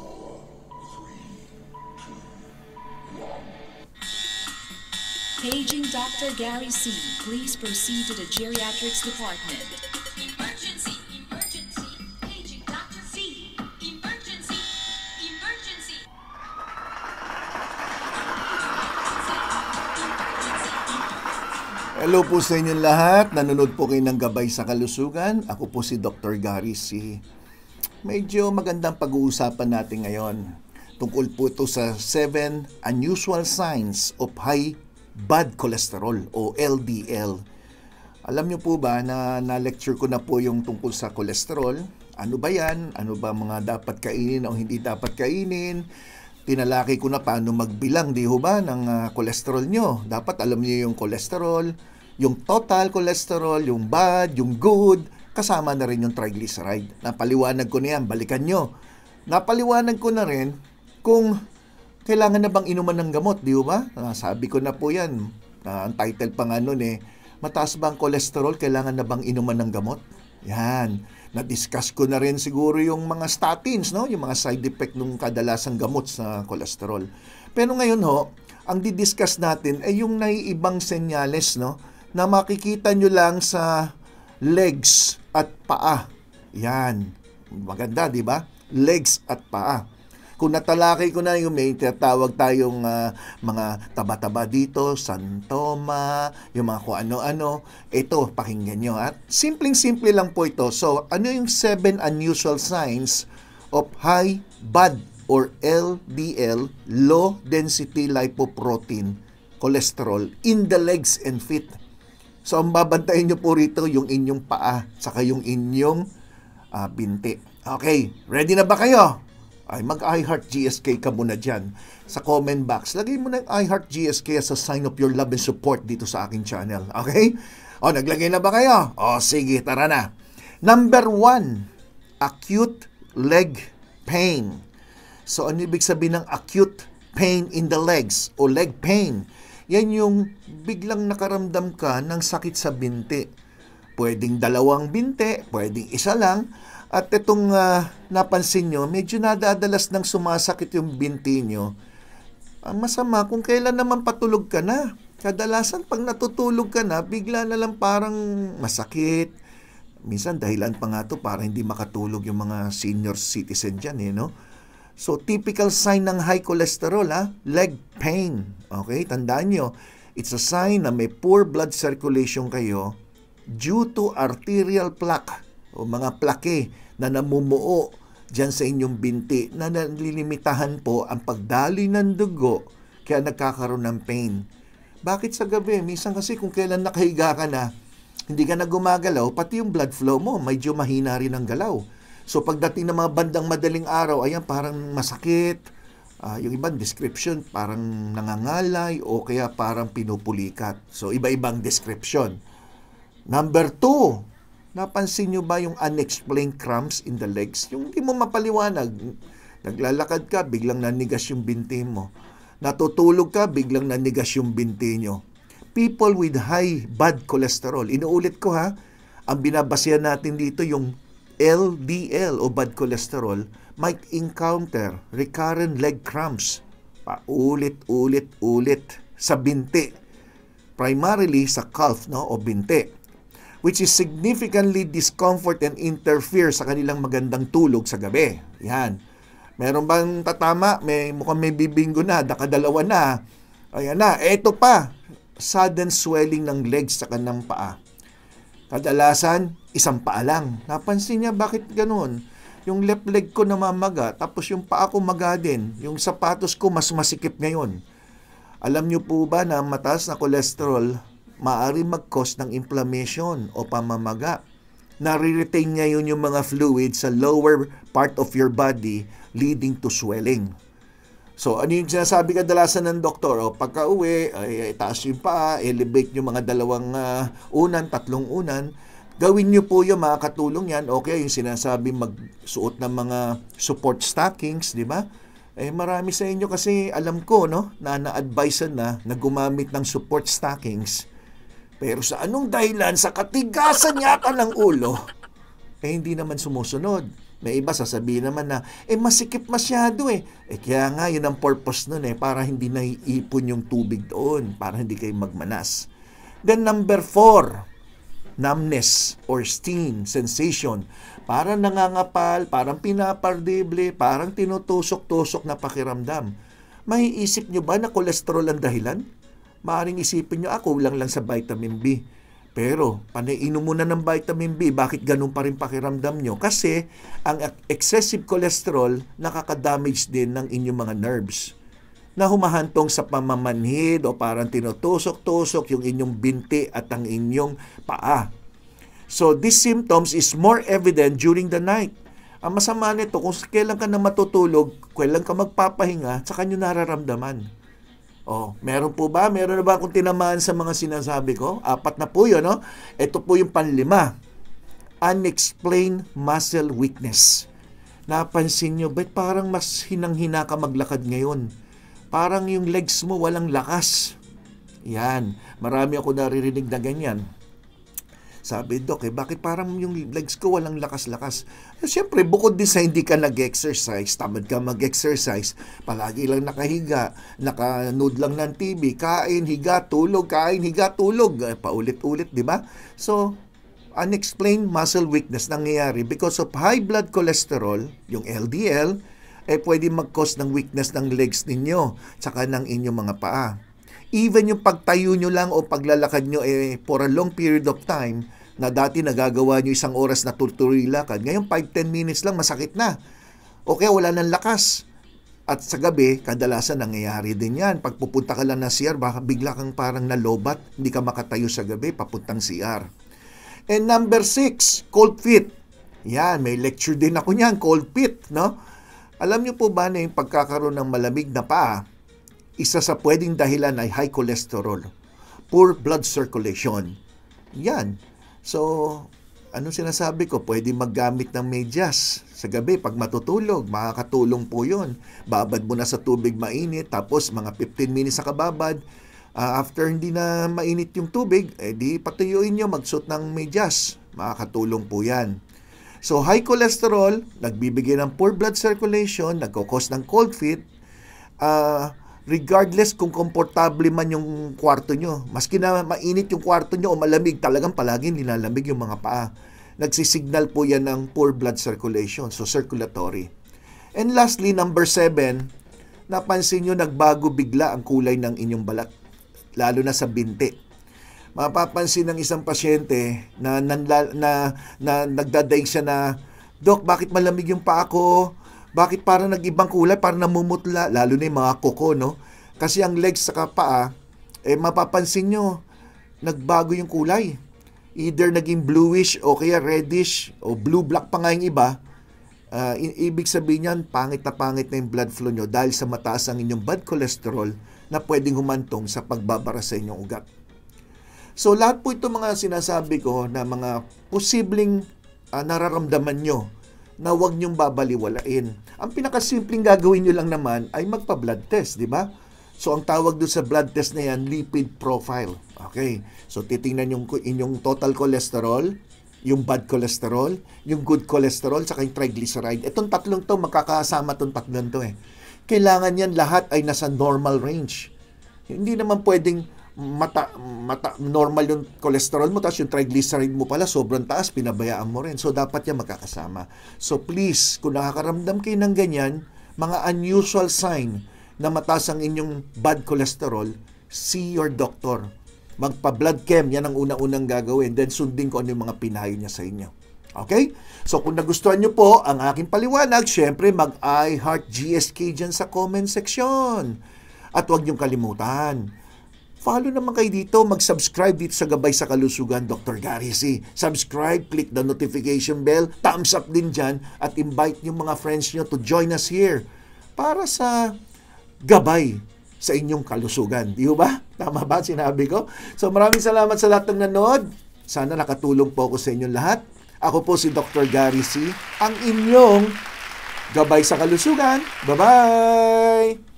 Four, three, two, Paging Dr. Gary C. Please proceed to the geriatrics department. Emergency, emergency. Paging Dr. C. Emergency, emergency. Hello po sa inyong lahat. Nanonood po kayo ng Gabay sa Kalusugan. Ako po si Dr. Gary C. Medyo magandang pag-uusapan natin ngayon tungkol po ito sa 7 unusual signs of high bad cholesterol o LDL. Alam niyo po ba na na-lecture ko na po yung tungkol sa cholesterol? Ano ba yan? Ano ba mga dapat kainin o hindi dapat kainin? Tinalaki ko na paano magbilang, di ho ba, ng ah, cholesterol nyo. Dapat alam niyo yung cholesterol, yung total cholesterol, yung bad, yung good, kasama na rin yung triglyceride. Napaliwanag ko na yan, balikan nyo. Napaliwanag ko na rin kung kailangan na bang inuman ng gamot, di ba? Ah, sabi ko na po yan, uh, ang title pa nga nun eh, mataas ba ang cholesterol, kailangan na bang inuman ng gamot? Yan. Na-discuss ko na rin siguro yung mga statins, no? Yung mga side effect ng kadalasang gamot sa cholesterol. Pero ngayon ho, ang di-discuss natin ay yung naiibang senyales, no? Na makikita nyo lang sa legs at paa. Yan. Maganda, di ba? Legs at paa. Kung natalakay ko na yung may tinatawag tayong uh, mga taba-taba dito, santoma, yung mga kung ano-ano, ito, pakinggan nyo. At ah. simpleng-simple lang po ito. So, ano yung seven unusual signs of high bad or LDL, low density lipoprotein cholesterol in the legs and feet? So ang babantayan nyo po rito yung inyong paa saka yung inyong uh, binti. Okay, ready na ba kayo? Ay mag-iHeart GSK ka muna dyan. Sa comment box, lagay mo na ng iHeart GSK as a sign of your love and support dito sa akin channel. Okay? O, naglagay na ba kayo? O, sige, tara na. Number one, acute leg pain. So, ano ibig sabihin ng acute pain in the legs o leg pain? Yan yung biglang nakaramdam ka ng sakit sa binti. Pwedeng dalawang binte, pwedeng isa lang. At itong uh, napansin nyo, medyo nadadalas ng sumasakit yung binti nyo. Ang ah, masama kung kailan naman patulog ka na. Kadalasan pag natutulog ka na, bigla na lang parang masakit. Minsan dahilan pa nga to para hindi makatulog yung mga senior citizen dyan eh, no? So, typical sign ng high cholesterol, ha? Ah, leg pain. Okay, tandaan nyo, it's a sign na may poor blood circulation kayo due to arterial plaque o mga plaque na namumuo dyan sa inyong binti na nalilimitahan po ang pagdali ng dugo kaya nagkakaroon ng pain. Bakit sa gabi? Minsan kasi kung kailan nakahiga ka na, hindi ka na gumagalaw, pati yung blood flow mo, medyo mahina rin ang galaw. So pagdating ng mga bandang madaling araw, ayan parang masakit. Uh, yung ibang description parang nangangalay o kaya parang pinupulikat. So iba-ibang description. Number two, napansin nyo ba yung unexplained cramps in the legs? Yung hindi mo mapaliwanag. Naglalakad ka, biglang nanigas yung binti mo. Natutulog ka, biglang nanigas yung binti nyo. People with high bad cholesterol. Inuulit ko ha, ang binabasya natin dito yung LDL o bad cholesterol might encounter recurrent leg cramps paulit-ulit-ulit sa binti, primarily sa calf no, o binti, which is significantly discomfort and interfere sa kanilang magandang tulog sa gabi. Yan. Meron bang tatama? May, mukhang may bibingo na, dakadalawa na. Ayan na, eto pa. Sudden swelling ng legs sa kanang paa. Kadalasan, isang paa lang. Napansin niya bakit ganoon. Yung left leg ko namamaga, tapos yung paa ko maga din. Yung sapatos ko mas masikip ngayon. Alam niyo po ba na mataas na cholesterol maaari mag-cause ng inflammation o pamamaga? Nare-retain niya yun yung mga fluid sa lower part of your body leading to swelling. So, ano yung sinasabi kadalasan ng doktor? O, pagka uwi, ay, ay, taas yung paa, elevate yung mga dalawang uh, unan, tatlong unan, Gawin niyo po yung mga katulong yan. Okay, yung sinasabi magsuot ng mga support stockings, di ba? Eh, marami sa inyo kasi alam ko, no, na na-advise na na gumamit ng support stockings. Pero sa anong dahilan, sa katigasan yata ng ulo, eh hindi naman sumusunod. May iba sasabihin naman na, eh masikip masyado eh. Eh kaya nga yun ang purpose noon eh, para hindi naiipon yung tubig doon, para hindi kayo magmanas. Then number four, numbness or sting sensation. Parang nangangapal, parang pinapardible, parang tinutusok-tusok na pakiramdam. May isip nyo ba na kolesterol ang dahilan? Maaring isipin nyo, ako ah, lang lang sa vitamin B. Pero, panainom mo na ng vitamin B, bakit ganun pa rin pakiramdam nyo? Kasi, ang excessive cholesterol nakakadamage din ng inyong mga nerves na humahantong sa pamamanhid o parang tinutusok-tusok yung inyong binti at ang inyong paa. So these symptoms is more evident during the night. Ang masama nito, kung kailan ka na matutulog, kailan ka magpapahinga, saka nyo nararamdaman. Oh, meron po ba? Meron na ba akong tinamaan sa mga sinasabi ko? Apat na po yun, no? Ito po yung panlima. Unexplained muscle weakness. Napansin nyo, ba't parang mas hinanghina ka maglakad ngayon? Parang yung legs mo walang lakas. Yan. Marami ako naririnig na ganyan. Sabi, Dok, eh, bakit parang yung legs ko walang lakas-lakas? Eh, Siyempre, bukod din sa hindi ka nag-exercise, tamad ka mag-exercise, palagi lang nakahiga, nakanood lang ng TV, kain, higa, tulog, kain, higa, tulog, eh, paulit-ulit, di ba? So, unexplained muscle weakness nangyayari because of high blood cholesterol, yung LDL, eh pwede mag-cause ng weakness ng legs ninyo tsaka ng inyong mga paa. Even yung pagtayo nyo lang o paglalakad nyo eh, for a long period of time na dati nagagawa nyo isang oras na tuturi lakad, ngayon 5-10 minutes lang masakit na. O kaya wala ng lakas. At sa gabi, kadalasan nangyayari din yan. Pagpupunta ka lang ng CR, baka bigla kang parang nalobat, hindi ka makatayo sa gabi, papuntang CR. And number 6, cold feet. Yan, may lecture din ako niyan, cold feet, no? Alam niyo po ba na yung pagkakaroon ng malamig na paa, isa sa pwedeng dahilan ay high cholesterol, poor blood circulation. Yan. So, ano sinasabi ko? Pwede maggamit ng medyas sa gabi pag matutulog. Makakatulong po yun. Babad mo na sa tubig mainit, tapos mga 15 minutes sa kababad. Uh, after hindi na mainit yung tubig, edi eh, patuyuin nyo, magsuot ng medyas. Makakatulong po yan. So high cholesterol, nagbibigay ng poor blood circulation, nagkakos ng cold feet, uh, regardless kung komportable man yung kwarto nyo. Maski na mainit yung kwarto nyo o malamig, talagang palaging nilalamig yung mga paa. Nagsisignal po yan ng poor blood circulation, so circulatory. And lastly, number 7, napansin nyo nagbago bigla ang kulay ng inyong balat, lalo na sa binti mapapansin ng isang pasyente na, nanla, na, na, na nagdadaig siya na, Dok, bakit malamig yung paa ko? Bakit para nag-ibang kulay? Para namumutla. Lalo na yung mga koko, no? Kasi ang legs sa paa, eh mapapansin nyo, nagbago yung kulay. Either naging bluish o kaya reddish o blue-black pa nga yung iba. Uh, ibig sabihin niyan, pangit na pangit na yung blood flow nyo dahil sa mataas ang inyong bad cholesterol na pwedeng humantong sa pagbabara sa inyong ugat. So lahat po itong mga sinasabi ko na mga posibleng uh, nararamdaman nyo na huwag nyong babaliwalain. Ang pinakasimpleng gagawin nyo lang naman ay magpa-blood test, di ba? So ang tawag doon sa blood test na yan, lipid profile. Okay? So titingnan yung inyong total cholesterol, yung bad cholesterol, yung good cholesterol, saka yung triglyceride. Itong tatlong to, magkakasama itong tatlong to eh. Kailangan yan lahat ay nasa normal range. Hindi naman pwedeng mata, mata, normal yung cholesterol mo, tapos yung triglyceride mo pala, sobrang taas, pinabayaan mo rin. So, dapat yan magkakasama. So, please, kung nakakaramdam kayo ng ganyan, mga unusual sign na mataas ang inyong bad cholesterol, see your doctor. Magpa-blood chem, yan ang unang-unang gagawin. Then, sundin ko ano yung mga pinayo niya sa inyo. Okay? So kung nagustuhan nyo po ang aking paliwanag, syempre mag-iHeart GSK dyan sa comment section. At huwag niyong kalimutan, follow naman kayo dito, mag-subscribe dito sa Gabay sa Kalusugan, Dr. Gary C. Subscribe, click the notification bell, thumbs up din dyan, at invite yung mga friends nyo to join us here para sa gabay sa inyong kalusugan. Di ba? Tama ba sinabi ko? So maraming salamat sa lahat ng nanood. Sana nakatulong po ako sa inyong lahat. Ako po si Dr. Gary C. Ang inyong Gabay sa Kalusugan. Bye-bye!